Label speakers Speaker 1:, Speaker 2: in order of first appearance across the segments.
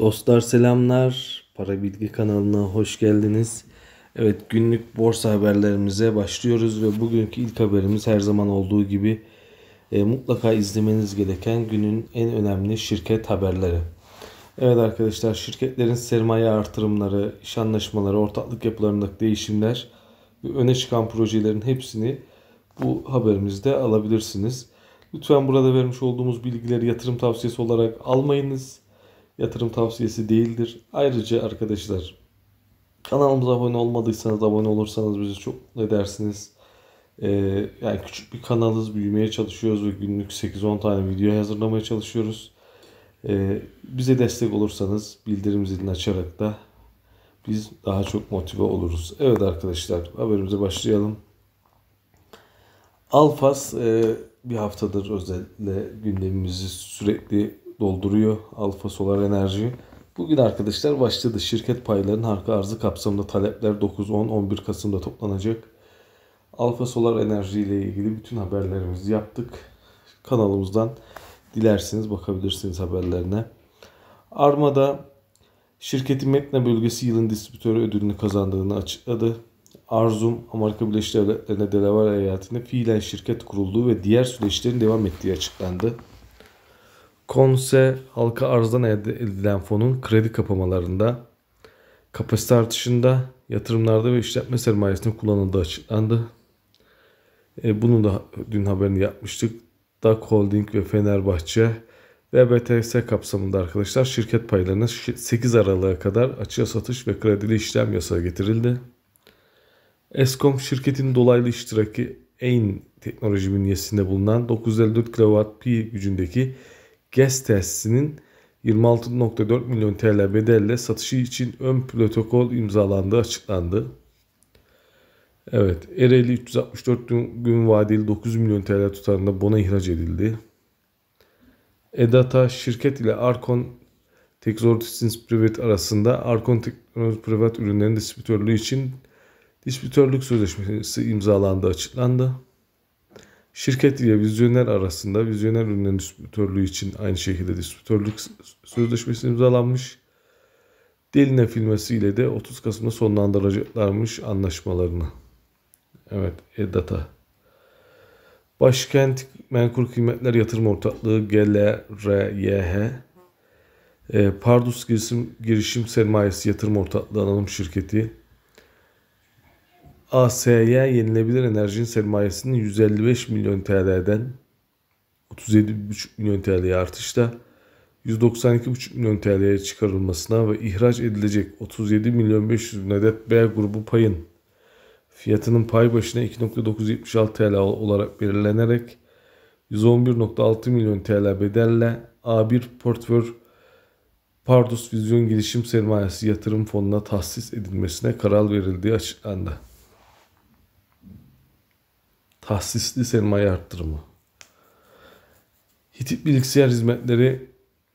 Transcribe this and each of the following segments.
Speaker 1: Dostlar selamlar. Para Bilgi kanalına hoş geldiniz. Evet günlük borsa haberlerimize başlıyoruz ve bugünkü ilk haberimiz her zaman olduğu gibi e, mutlaka izlemeniz gereken günün en önemli şirket haberleri. Evet arkadaşlar şirketlerin sermaye artırımları, iş anlaşmaları, ortaklık yapılarındaki değişimler ve öne çıkan projelerin hepsini bu haberimizde alabilirsiniz. Lütfen burada vermiş olduğumuz bilgileri yatırım tavsiyesi olarak almayınız yatırım tavsiyesi değildir. Ayrıca arkadaşlar kanalımıza abone olmadıysanız abone olursanız bizi çok edersiniz. Ee, yani küçük bir kanalız büyümeye çalışıyoruz ve günlük 8-10 tane video hazırlamaya çalışıyoruz. Ee, bize destek olursanız bildirim zilini açarak da biz daha çok motive oluruz. Evet arkadaşlar haberimize başlayalım. Alfas e, bir haftadır özellikle gündemimizi sürekli dolduruyor Alfa Solar Enerji'yi. Bugün arkadaşlar başladı. Şirket paylarının arka arzı kapsamında talepler 9, 10, 11 Kasım'da toplanacak. Alfa Solar Enerji ile ilgili bütün haberlerimizi yaptık. Kanalımızdan dilerseniz bakabilirsiniz haberlerine. Armada şirketi Metna bölgesi yılın distribütörü ödülünü kazandığını açıkladı. Arzum, Amerika Birleşik Devletleri'nde Delaware eyaletinde fiilen şirket kurulduğu ve diğer süreçlerin devam ettiği açıklandı. Konse halka arzdan elde edilen fonun kredi kapamalarında, kapasite artışında, yatırımlarda ve işletme sermayesinde kullanıldığı açıklandı. E, bunu da dün haberini yapmıştık. DAK Holding ve Fenerbahçe BBTS kapsamında arkadaşlar şirket paylarına 8 Aralık'a kadar açığa satış ve kredili işlem yasağı getirildi. Eskom şirketin dolaylı iştiraki EYN teknoloji bünyesinde bulunan 954 kWh gücündeki GES tesisinin 26.4 milyon TL bedelle satışı için ön protokol imzalandığı açıklandı. Evet, Ereğli 364 gün vadeli 9 milyon TL tutarında bona ihraç edildi. Edata şirket ile Arkon Texortisins Private arasında Arkon Teknoloji Private ürünlerinin distribütörlüğü için distribütörlük sözleşmesi imzalandığı açıklandı. Şirket ile vizyoner arasında vizyoner ürünlerin distribütörlüğü için aynı şekilde distribütörlük sözleşmesi imzalanmış. Delina filmesi ile de 30 Kasım'da sonlandıracaklarmış anlaşmalarını. Evet, Edata. Başkent Menkul Kıymetler Yatırım Ortaklığı GLRYH e, Pardus Girişim, Girişim Sermayesi Yatırım Ortaklığı Anonim Şirketi ASY Yenilebilir Enerjinin sermayesinin 155 milyon TL'den 37,5 milyon TL'ye artışla 192,5 milyon TL'ye çıkarılmasına ve ihraç edilecek 37 milyon 500 bin adet B grubu payın fiyatının pay başına 2.976 TL olarak belirlenerek 111.6 milyon TL bedelle A1 portföy Pardus Vizyon Gelişim Sermayesi Yatırım Fonu'na tahsis edilmesine karar verildiği açıklandı tahsisli sermaye arttırımı. Hitit bilgisayar hizmetleri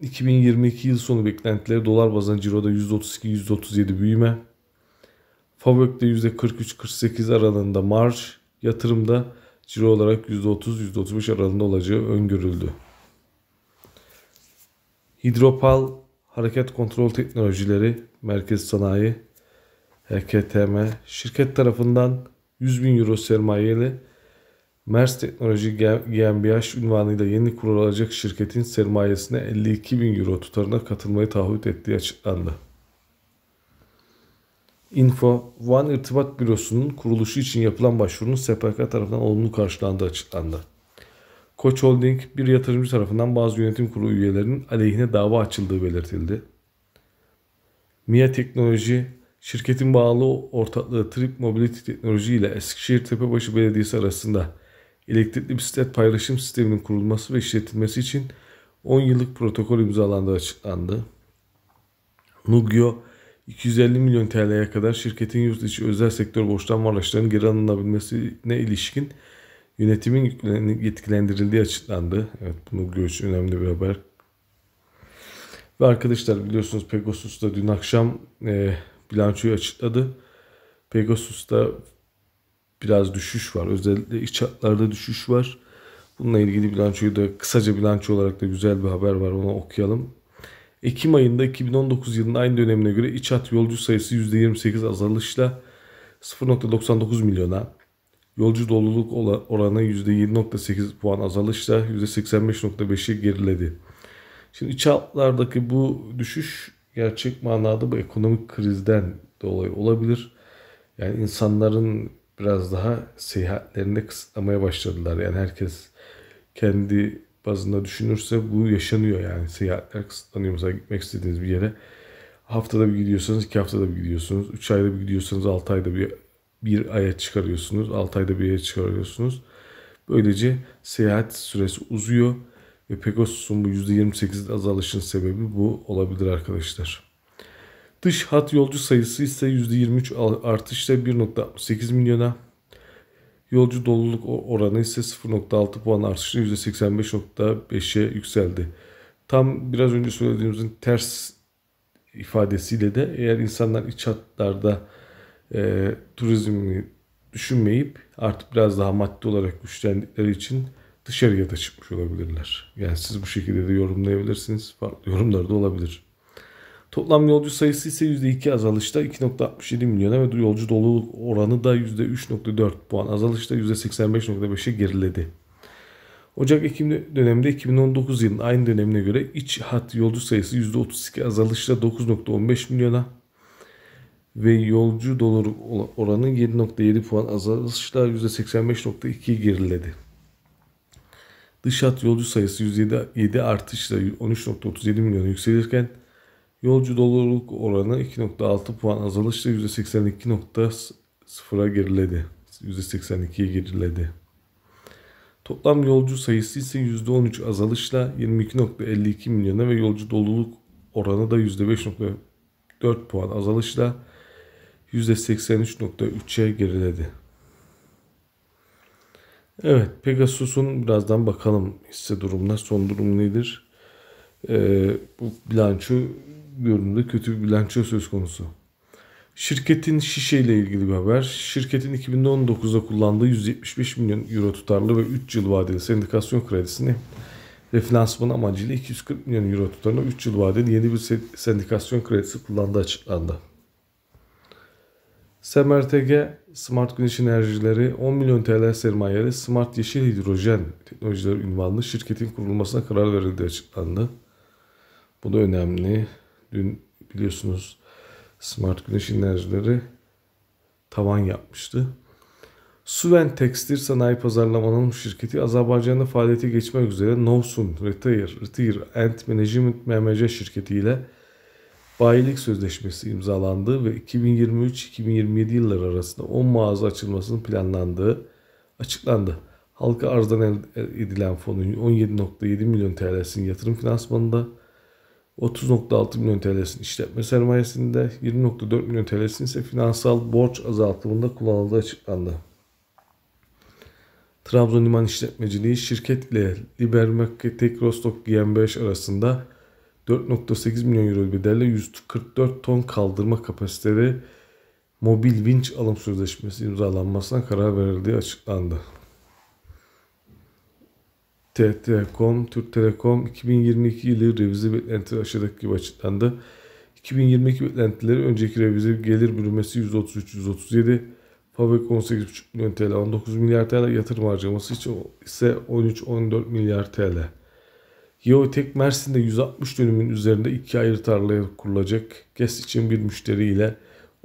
Speaker 1: 2022 yıl sonu beklentileri dolar bazında ciroda %32-%37 büyüme. Favök'te %43-48 aralığında marj, yatırımda ciro olarak %30-%35 aralığında olacağı öngörüldü. Hidropal Hareket Kontrol Teknolojileri Merkez Sanayi HKTM şirket tarafından 100 bin euro sermayeli Mers Teknoloji GmbH unvanıyla yeni kurulacak şirketin sermayesine 52 bin euro tutarına katılmayı taahhüt ettiği açıklandı. Info, One İrtibat Bürosu'nun kuruluşu için yapılan başvurunun SPK tarafından olumlu karşılandığı açıklandı. Koç Holding, bir yatırımcı tarafından bazı yönetim kurulu üyelerinin aleyhine dava açıldığı belirtildi. MIA Teknoloji, şirketin bağlı ortaklığı Trip Mobility Teknoloji ile Eskişehir Tepebaşı Belediyesi arasında elektrikli bisiklet paylaşım sisteminin kurulması ve işletilmesi için 10 yıllık protokol imzalandığı açıklandı. Nugio 250 milyon TL'ye kadar şirketin yurt içi özel sektör borçlanma araçlarının geri alınabilmesine ilişkin yönetimin yetkilendirildiği açıklandı. Evet bunu göç önemli bir haber. Ve arkadaşlar biliyorsunuz Pegasus da dün akşam e, bilançoyu açıkladı. Pegasus da biraz düşüş var. Özellikle iç hatlarda düşüş var. Bununla ilgili bilançoyu da kısaca bilanço olarak da güzel bir haber var onu okuyalım. Ekim ayında 2019 yılında aynı dönemine göre iç hat yolcu sayısı %28 azalışla 0.99 milyona, yolcu doluluk oranı %7.8 puan azalışla %85.5'e geriledi. Şimdi iç hatlardaki bu düşüş gerçek manada bu ekonomik krizden dolayı olabilir. Yani insanların biraz daha seyahatlerini kısıtlamaya başladılar. Yani herkes kendi bazında düşünürse bu yaşanıyor yani. Seyahatler kısıtlanıyor. Mesela gitmek istediğiniz bir yere haftada bir gidiyorsanız iki haftada bir gidiyorsunuz. Üç ayda bir gidiyorsanız altı ayda bir, bir aya çıkarıyorsunuz. Altı ayda bir aya çıkarıyorsunuz. Böylece seyahat süresi uzuyor ve Pegasus'un bu 28'in azalışın sebebi bu olabilir arkadaşlar. Dış hat yolcu sayısı ise %23 artışla 1.68 milyona. Yolcu doluluk oranı ise 0.6 puan artışla %85.5'e yükseldi. Tam biraz önce söylediğimizin ters ifadesiyle de eğer insanlar iç hatlarda e, turizmi düşünmeyip artık biraz daha maddi olarak güçlendikleri için dışarıya da çıkmış olabilirler. Yani siz bu şekilde de yorumlayabilirsiniz. Farklı yorumlar da olabilir. Toplam yolcu sayısı ise %2 azalışta 2.67 milyona ve yolcu dolu oranı da %3.4 puan azalışta %85.5'e geriledi. Ocak-Ekim döneminde 2019 yılının aynı dönemine göre iç hat yolcu sayısı %32 azalışla 9.15 milyona ve yolcu dolu oranı 7.7 puan azalışla %85.2'ye geriledi. Dış hat yolcu sayısı %7 artışla 13.37 milyona yükselirken Yolcu doluluk oranı 2.6 puan azalışla %82.0'a geriledi. %82'ye geriledi. Toplam yolcu sayısı ise %13 azalışla 22.52 milyona ve yolcu doluluk oranı da %5.4 puan azalışla %83.3'e geriledi. Evet Pegasus'un birazdan bakalım hisse durumuna son durum nedir? Ee, bu bilanço görünümde kötü bir bilanço söz konusu. Şirketin Şişe ile ilgili bir haber. Şirketin 2019'da kullandığı 175 milyon euro tutarlı ve 3 yıl vadeli sendikasyon kredisini refinansman amacıyla 240 milyon euro tutarlı 3 yıl vadeli yeni bir sendikasyon kredisi kullandığı açıklandı. SMRTG Smart Güneş Enerjileri 10 milyon TL sermayeli Smart Yeşil Hidrojen Teknolojileri ünvanlı şirketin kurulmasına karar verildi açıklandı. Bu da önemli. Dün biliyorsunuz Smart Güneş Enerjileri tavan yapmıştı. Suven Tekstil Sanayi Pazarlamanın Şirketi Azerbaycan'da faaliyete geçmek üzere Novsun Retire, Retire and Management MMC şirketiyle ile bayilik sözleşmesi imzalandı ve 2023-2027 yılları arasında 10 mağaza açılmasının planlandığı açıklandı. Halka arzdan edilen fonun 17.7 milyon TL'sinin yatırım finansmanında 30.6 milyon TL'sin işletme sermayesinde, 20.4 milyon TL'sin ise finansal borç azaltımında kullanıldığı açıklandı. Trabzon Liman İşletmeciliği şirket ile Libermarketek Rostock GmbH arasında 4.8 milyon euro bedelle 144 ton kaldırma kapasiteli mobil vinç alım sözleşmesi imzalanmasına karar verildiği açıklandı. TED Telekom, Türk Telekom 2022 yılı revize beklentileri aşağıdaki gibi açıklandı. 2022 beklentileri önceki revize gelir bölünmesi 133 137 Fabrik 18,5 milyon TL, 19 milyar TL yatırım harcaması için ise 13-14 milyar TL. Yeotek Mersin'de 160 dönümün üzerinde iki ayrı tarlaya kurulacak. GES için bir müşteri ile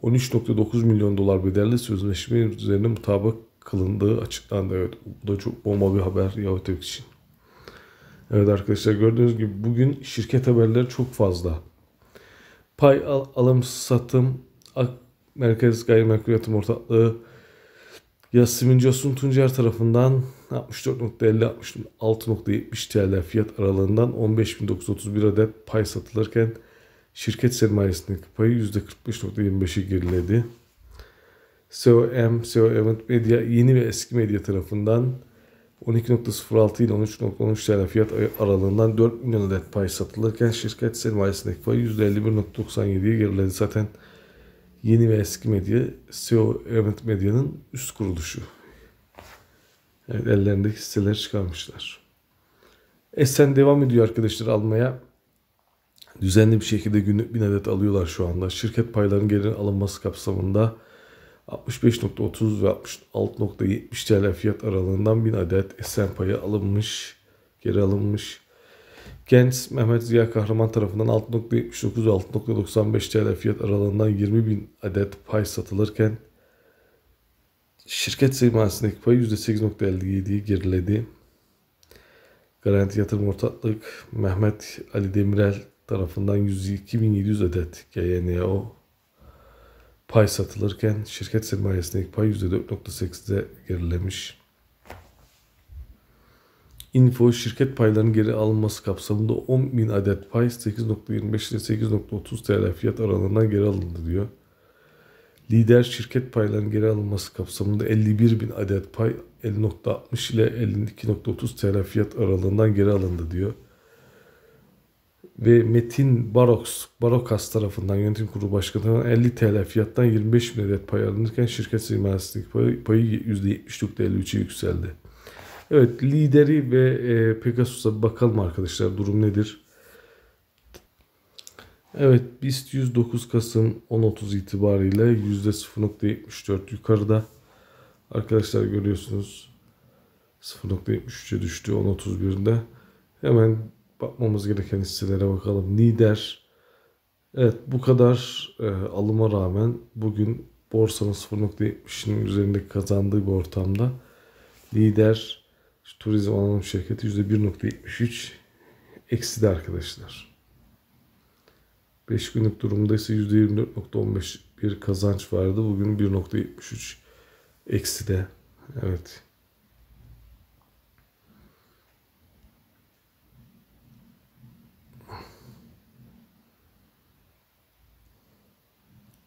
Speaker 1: 13.9 milyon dolar bedelle sözleşme üzerine mutabık kılındığı açıklandı. Evet bu da çok bomba bir haber Yeotek için. Evet arkadaşlar gördüğünüz gibi bugün şirket haberleri çok fazla. Pay al, alım satım Ak Merkez Gayrimenkul Yatırım Ortaklığı Yasemin Cosun Tuncer tarafından 64.50-66.70 TL fiyat aralığından 15.931 adet pay satılırken şirket sermayesindeki payı %45.25'i geriledi. SOM, Event Media yeni ve eski medya tarafından 12.06 ile 13.13 TL fiyat aralığından 4 milyon adet pay satılırken şirket sermayesindeki payı %51.97'ye geriledi. Zaten yeni ve eski medya SEO Emet Medya'nın üst kuruluşu. Evet, ellerindeki hisseleri çıkarmışlar. Esen devam ediyor arkadaşlar almaya. Düzenli bir şekilde günlük bin adet alıyorlar şu anda. Şirket paylarının geri alınması kapsamında 65.30 ve 66.70 TL fiyat aralığından 1000 adet esen payı alınmış, geri alınmış. Genç Mehmet Ziya Kahraman tarafından 6.79 ve 6.95 TL fiyat aralığından 20.000 adet pay satılırken şirket sermayesindeki payı %8.57'yi geriledi. Garanti Yatırım Ortaklık Mehmet Ali Demirel tarafından 102.700 adet GNO pay satılırken şirket sermayesindeki pay %4.8'de gerilemiş. Info şirket paylarının geri alınması kapsamında 10.000 adet pay 8.25 ile 8.30 TL fiyat aralığından geri alındı diyor. Lider şirket paylarının geri alınması kapsamında 51.000 adet pay 50.60 ile 52.30 TL fiyat aralığından geri alındı diyor ve Metin Baroks, Barokas tarafından yönetim kurulu başkanı tarafından 50 TL fiyattan 25 bin adet pay alınırken şirket sermayesindeki payı, payı %70'lükte 53'e yükseldi. Evet lideri ve e, Pegasus'a bakalım arkadaşlar durum nedir? Evet BIST 109 Kasım 10.30 itibariyle %0.74 yukarıda. Arkadaşlar görüyorsunuz 0.73'e düştü 10.31'de. Hemen Bakmamız gereken hisselere bakalım. Lider. Evet bu kadar e, alıma rağmen bugün borsanın 0.70'inin üzerindeki kazandığı bir ortamda lider turizm anonim şirketi %1.73 ekside arkadaşlar. 5 günlük durumda ise %24.15 bir kazanç vardı. Bugün 1.73 ekside. Evet.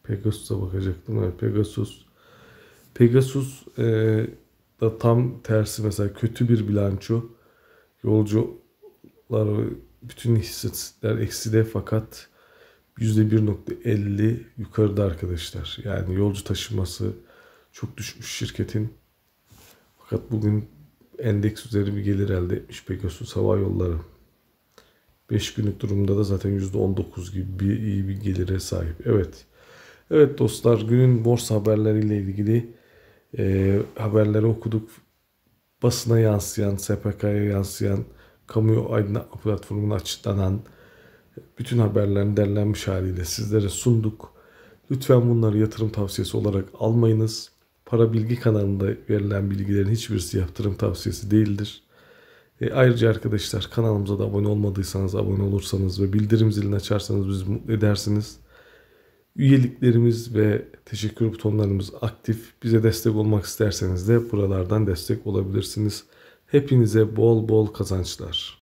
Speaker 1: Pegasus'a bakacaktım. Evet Pegasus. Pegasus e, da tam tersi mesela kötü bir bilanço. Yolcular bütün hissetler de fakat %1.50 yukarıda arkadaşlar. Yani yolcu taşıması çok düşmüş şirketin. Fakat bugün endeks üzeri bir gelir elde etmiş Pegasus Hava Yolları. 5 günlük durumda da zaten %19 gibi bir iyi bir gelire sahip. Evet. Evet dostlar günün borsa haberleriyle ilgili e, haberleri okuduk. Basına yansıyan, SPK'ya yansıyan, kamu aydınlatma platformuna açıklanan bütün haberlerin derlenmiş haliyle sizlere sunduk. Lütfen bunları yatırım tavsiyesi olarak almayınız. Para bilgi kanalında verilen bilgilerin hiçbirisi yatırım tavsiyesi değildir. E, ayrıca arkadaşlar kanalımıza da abone olmadıysanız abone olursanız ve bildirim zilini açarsanız bizi mutlu edersiniz. Üyeliklerimiz ve teşekkür butonlarımız aktif. Bize destek olmak isterseniz de buralardan destek olabilirsiniz. Hepinize bol bol kazançlar.